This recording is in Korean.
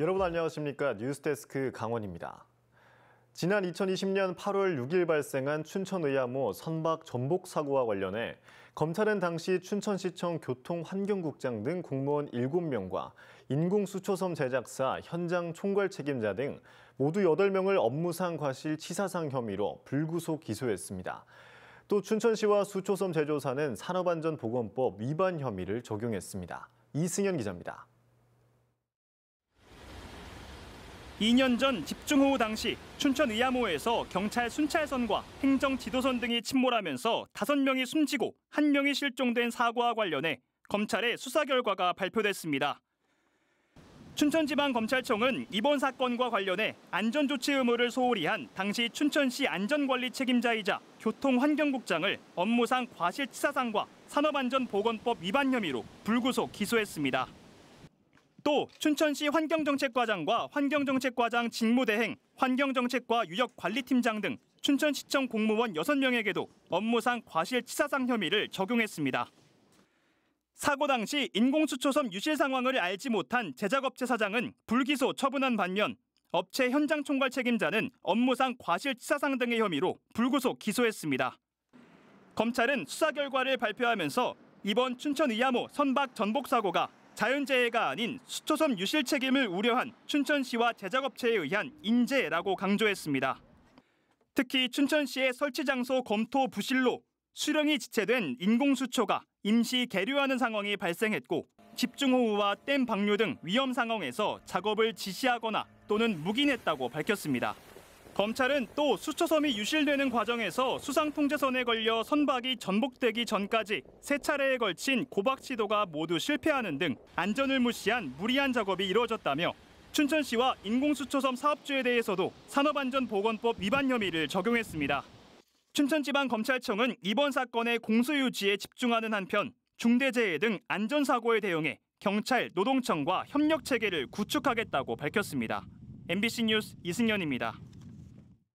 여러분 안녕하십니까 뉴스데스크 강원입니다. 지난 2020년 8월 6일 발생한 춘천의암호 선박 전복 사고와 관련해 검찰은 당시 춘천시청 교통환경국장 등 공무원 7명과 인공수초섬 제작사 현장 총괄 책임자 등 모두 8명을 업무상 과실 치사상 혐의로 불구속 기소했습니다. 또 춘천시와 수초섬 제조사는 산업안전보건법 위반 혐의를 적용했습니다. 이승현 기자입니다. 2년 전 집중호우 당시 춘천 의암호에서 경찰 순찰선과 행정 지도선 등이 침몰하면서 5명이 숨지고 1명이 실종된 사고와 관련해 검찰의 수사 결과가 발표됐습니다. 춘천지방검찰청은 이번 사건과 관련해 안전조치 의무를 소홀히 한 당시 춘천시 안전관리 책임자이자 교통환경국장을 업무상 과실치사상과 산업안전보건법 위반 혐의로 불구속 기소했습니다. 또 춘천시 환경정책과장과 환경정책과장 직무대행, 환경정책과 유역관리팀장 등 춘천시청 공무원 6명에게도 업무상 과실치사상 혐의를 적용했습니다. 사고 당시 인공수초섬 유실 상황을 알지 못한 제작업체 사장은 불기소 처분한 반면 업체 현장 총괄 책임자는 업무상 과실치사상 등의 혐의로 불구속 기소했습니다. 검찰은 수사 결과를 발표하면서 이번 춘천 의암모 선박 전복 사고가 자연재해가 아닌 수초섬 유실 책임을 우려한 춘천시와 제작업체에 의한 인재라고 강조했습니다. 특히 춘천시의 설치 장소 검토 부실로 수령이 지체된 인공수초가 임시 계류하는 상황이 발생했고 집중호우와 댐 방류 등 위험 상황에서 작업을 지시하거나 또는 묵인했다고 밝혔습니다. 검찰은 또 수초섬이 유실되는 과정에서 수상통제선에 걸려 선박이 전복되기 전까지 세 차례에 걸친 고박 시도가 모두 실패하는 등 안전을 무시한 무리한 작업이 이루어졌다며 춘천시와 인공수초섬 사업주에 대해서도 산업안전보건법 위반 혐의를 적용했습니다. 춘천지방검찰청은 이번 사건의 공소유지에 집중하는 한편 중대재해 등 안전사고에 대응해 경찰, 노동청과 협력체계를 구축하겠다고 밝혔습니다. MBC 뉴스 이승연입니다.